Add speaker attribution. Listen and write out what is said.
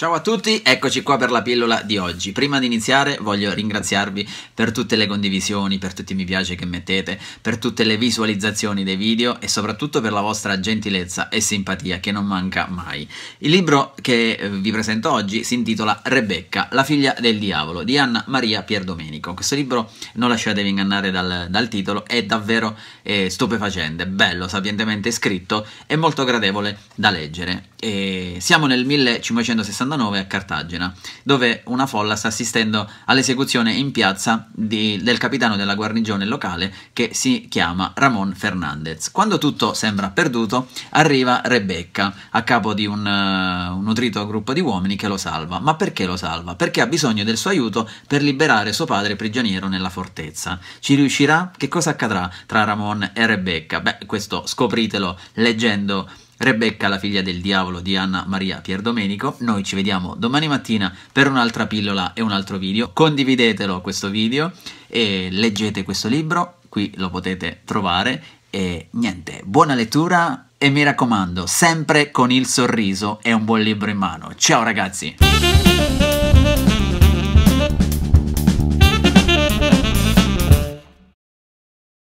Speaker 1: Ciao a tutti, eccoci qua per la pillola di oggi. Prima di iniziare voglio ringraziarvi per tutte le condivisioni, per tutti i mi piace che mettete, per tutte le visualizzazioni dei video e soprattutto per la vostra gentilezza e simpatia che non manca mai. Il libro che eh, vi presento oggi si intitola Rebecca, la figlia del diavolo di Anna Maria Pierdomenico. Questo libro, non lasciatevi ingannare dal, dal titolo, è davvero eh, stupefacente, bello, sapientemente scritto e molto gradevole da leggere. E siamo nel 1560 1969 a Cartagena, dove una folla sta assistendo all'esecuzione in piazza di, del capitano della guarnigione locale che si chiama Ramon Fernandez. Quando tutto sembra perduto, arriva Rebecca a capo di un, uh, un nutrito gruppo di uomini che lo salva. Ma perché lo salva? Perché ha bisogno del suo aiuto per liberare suo padre prigioniero nella fortezza. Ci riuscirà? Che cosa accadrà tra Ramon e Rebecca? Beh, questo scopritelo leggendo Rebecca, la figlia del diavolo di Anna Maria Pierdomenico. Noi ci vediamo domani mattina per un'altra pillola e un altro video. Condividetelo questo video e leggete questo libro, qui lo potete trovare. E niente, buona lettura e mi raccomando, sempre con il sorriso e un buon libro in mano. Ciao ragazzi!